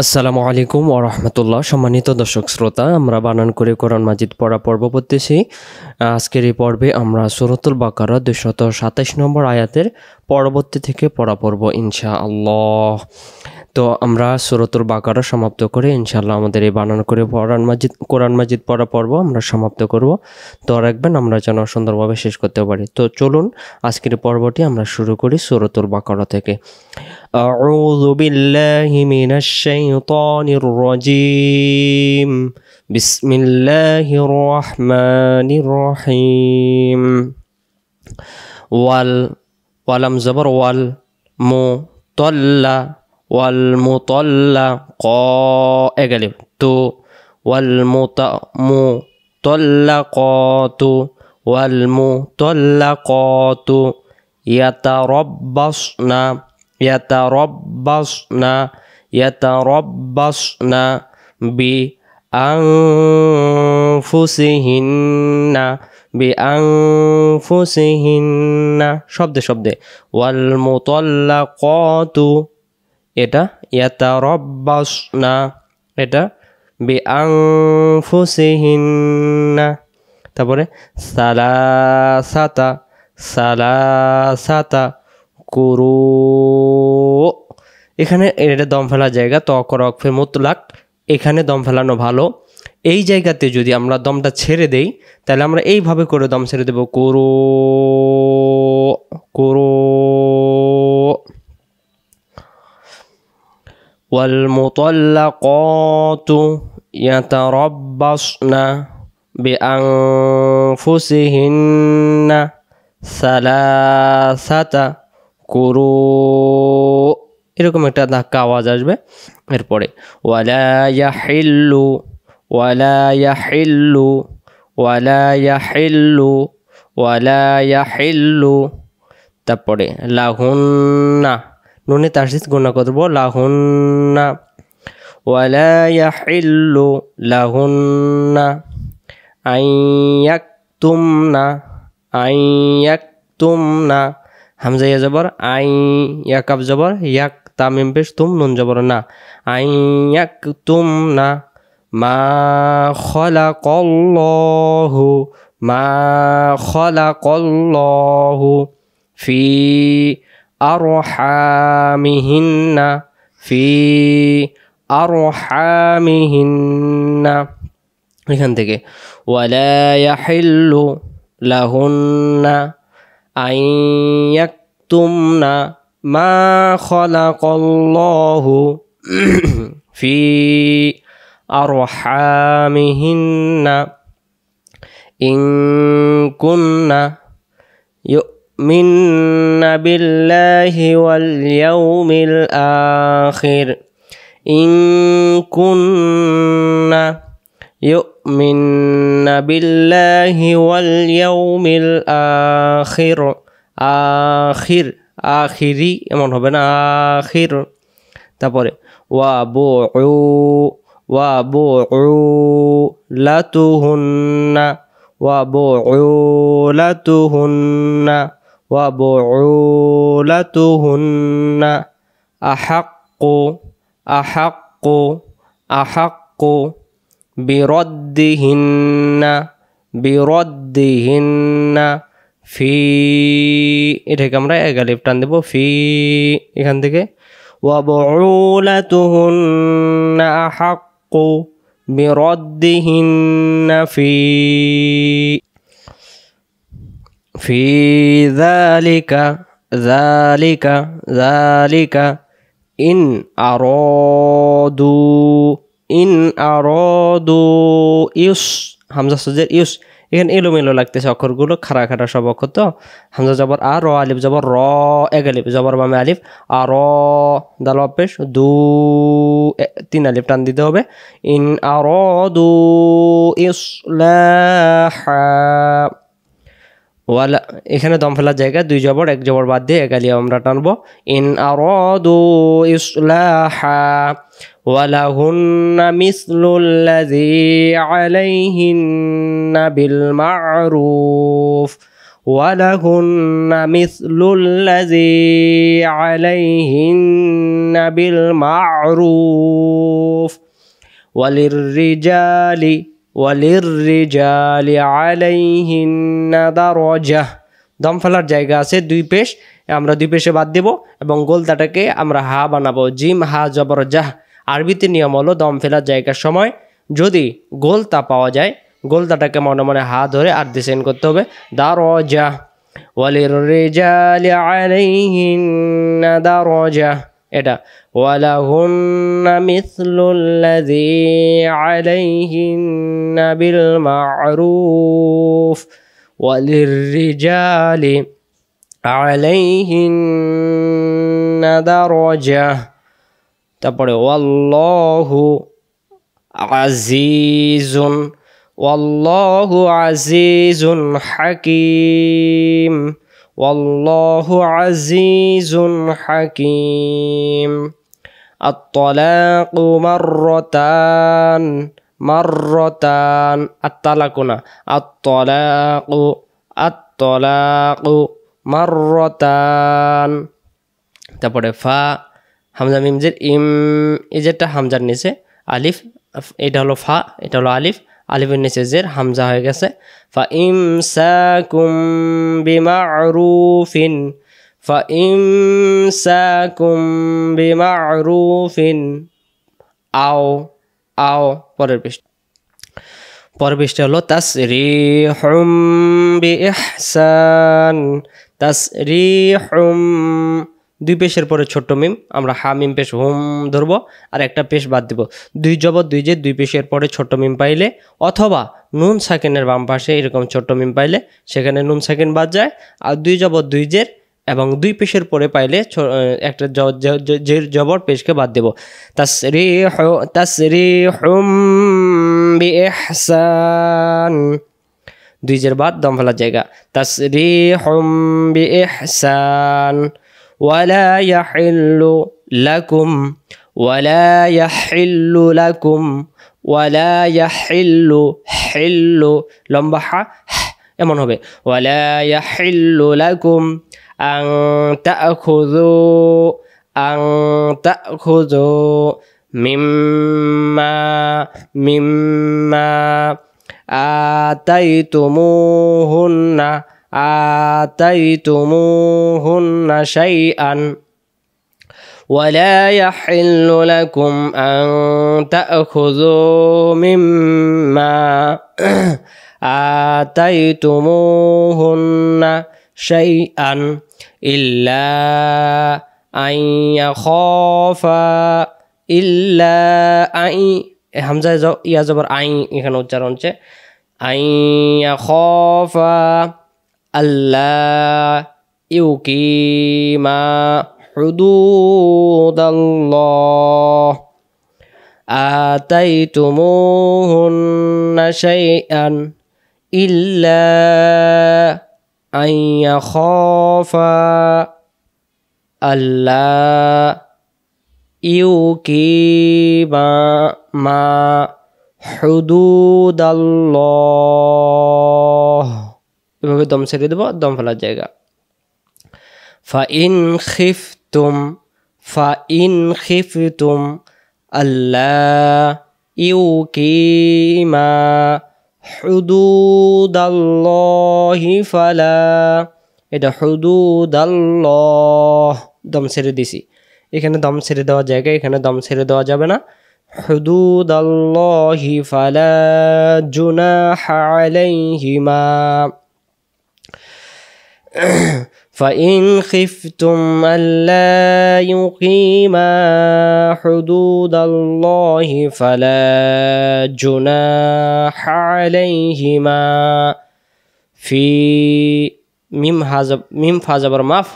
আসসালামু আলাইকুম ও রহমতুল্লাহ সম্মানিত দর্শক শ্রোতা আমরা বানান করে কোরআন মাজিদ পড়া পর্ব পড়তেছি আজকের এই পর্বে আমরা সুরতুল বাকারা দুশত সাতাইশ নম্বর আয়াতের পরবর্তী থেকে পড়া পড়ব ইনশা আল্লাহ তো আমরা সুরতুল বাকারা সমাপ্ত করে ইনশাল্লাহ আমাদের এই বানান করে কোরআন মাজিদ কোরআন মাজিদ পড়া পর্ব আমরা সমাপ্ত করব তো রাখবেন আমরা যেন সুন্দরভাবে শেষ করতে পারি তো চলুন আজকের পর্বটি আমরা শুরু করি সুরতুল বাকারা থেকে ওয়াল ولم زبر والمطلة قا اقلب تو والمطلقات والمطلقات يتربصن يتربصن يتربصن بأنفسهن বি আংফুসিহিন্না শব্দে শব্দে ওয়াল মোতল্লা কতু এটা ইয়াতা না এটা বি আংফুসিহিন্না তারপরে সালাসাতা সালাসাতা কুরু এখানে এটা দম ফেলার জায়গা তকরক ফে মোতলাক এখানে দম ফেলানো ভালো এই জায়গাতে যদি আমরা দমটা ছেড়ে দেই তাহলে আমরা এইভাবে করে দম ছেড়ে দেব করো করো والمطلقات يتربصن بأنفسهن ثلاثة قروء এরকম একটা ধাক্কা আওয়াজ আসবে এরপরে ওয়ালা ইয়াহিল্লু ولا يحل ولا يحل ولا يحل তারপরে লাহুন্না নুনে তাসিস গুণা করব লাহুন্না ওয়ালা ইয়াহিল্লু লাহুন্না আইয়াকতুমনা আইয়াকতুমনা হামজা ইয়া জবর আই ইয়াকাব জবর ইয়াক তামিম পেশ তুম নুন জবর না আইয়াকতুমনা ما خلق الله ما خلق الله في أرحامهن في أرحامهن এখান থেকে ولا يحل لهن أن يكتمن ما خلق الله في أرحامهن إن كن يؤمن بالله واليوم الآخر إن كن يؤمن بالله واليوم الآخر آخر آخري এমন হবে آخر আখির তারপরে وبعولتهن وبعولتهن وبعولتهن أحق أحق أحق بردهن بردهن ফি এটাকে আমরা এগালিপ টান দেব ফি এখান থেকে ওয়াবউলাতুহুন্না আহাক بردهن في في ذلك ذلك ذلك إن أرادوا إن أرادوا إيش همزة صدر إيش এখানে এলোমেলো লাগতেছে অক্ষরগুলো খাড়া খাড়া সব অক্ষর তো হামজা জবর আ র আলিফ জবর র এক আলিফ জবর বামে আলিফ আর র দাল অপেশ দু তিন আলিফ টান দিতে হবে ইন আর দু ওয়ালা এখানে দম ফেলার জায়গা দুই জবর এক জবর বাদ দিয়ে এক আলিয়া আমরা টানবো ইন আর দু ইসলাহা ولهن مثل الذي عليهن بالمعروف ولهن مثل الذي عليهن بالمعروف وللرجال وللرجال عليهن درجة দম ফেলার জায়গা আছে দুই পেশ আমরা দুই পেশে বাদ দেব এবং গোলদাটাকে আমরা হা বানাবো জিম হা জবর জাহ আরবিতে নিয়ম হলো দম ফেলার জায়গার সময় যদি গোলতা পাওয়া যায় গোলতাটাকে মনে মনে হাত ধরে আর ডিসেন করতে হবে দারজা وللرجال এটা ولهن مثل الذي عليهن بالمعروف وللرجال عليهن তারপরে ওয়াল্লাহু আজিজুন ওয়াল্লাহু আজিজুন হাকিম ওয়াল্লাহু আজিজুন হাকিম الطلاق مرتان مرتان الطلاق الطلاق الطلاق مرتان তারপরে ফা হামজা মিমজের ইম ইজেরটা হামজার নিচে আলিফ এটা হলো ফা এটা হলো আলিফ আলিফের নিচে জের হামজা হয়ে গেছে ফা ইম সাকুম বিমা আরুফিন ফা ইম সাকুম বিমা আরুফিন আও আও পরের পৃষ্ঠ পরের পৃষ্ঠা হলো তাস রি হুম বি ইহসান তাস রি হুম দুই পেশের পরে ছোট্ট মিম আমরা হা মিম পেশ হুম ধরবো আর একটা পেশ বাদ দিব দুই জব দুই যে দুই পেশের পরে ছোট্ট মিম পাইলে অথবা নুন সাকেনের বাম পাশে এরকম ছোট্ট মিম পাইলে সেখানে নুন সাকেন বাদ যায় আর দুই জব দুই জের এবং দুই পেশের পরে পাইলে একটা জবর পেশকে বাদ দেব তাসরি তাসরি বিহসান দুই জের বাদ দমফলার জায়গা তাসরি হোম বিহসান ولا يحل لكم ولا يحل لكم ولا يحل حل লম্বা হা এমন হবে ولا يحل لكم أن تأخذوا أن تأخذوا مما مما آتيتموهن آتيتموهن شيئا ولا يحل لكم أن تأخذوا مما آتيتموهن شيئا إلا أن يخافا إلا أن همزة يا زبر أن উচ্চারণ হচ্ছে أن يخافا ألا يقيم حدود الله آتيتموهن شيئا إلا أن يخافا ألا يقيم ما حدود الله এভাবে দম ছেড়ে দেবো দম ফেলার জায়গা ফা ইন খিফ তুম ফা ইন খিফ তুম আল্লাহ ইউ কিমা حدود الله এটা হুদুদ আল্লাহ দম ছেড়ে দিছি এখানে দম ছেড়ে দেওয়া জায়গা এখানে দম ছেড়ে দেওয়া যাবে না হুদুদ আল্লাহি ফালা হালাই হিমা فإن خفتم ألا يقيما حدود الله فلا جناح عليهما في ميم حزب ميم فازبر مف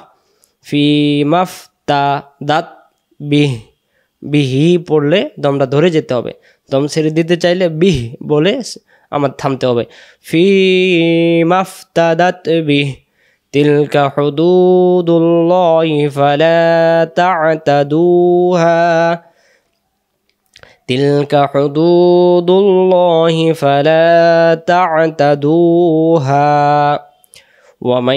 في مفتدت به বিহি পড়লে দমটা ধরে যেতে হবে দম ছেড়ে দিতে চাইলে বিহ বলে আমার থামতে হবে ফি মাফতাদাত বিহ تلك حدود الله فلا تعتدوها تلك حدود الله فلا تعتدوها ومن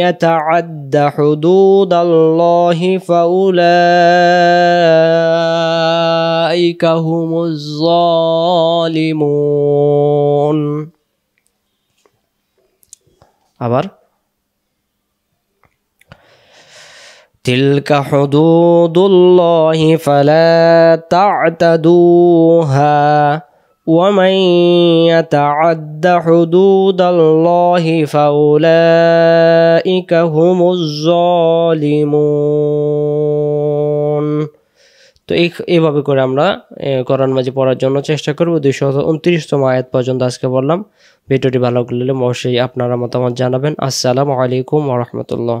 يتعد حدود الله فاولئك هم الظالمون أبر تلك حدود الله فلا تعتدوها ومن يتعد حدود الله فأولئك هم الظالمون তো এই এইভাবে করে আমরা করার মাঝে পড়ার জন্য চেষ্টা করবো দুইশো উনত্রিশতম আয়াত পর্যন্ত আজকে বললাম ভিডিওটি ভালো লাগলে অবশ্যই আপনারা মতামত জানাবেন আসসালামু আলাইকুম রহমতুল্লাহ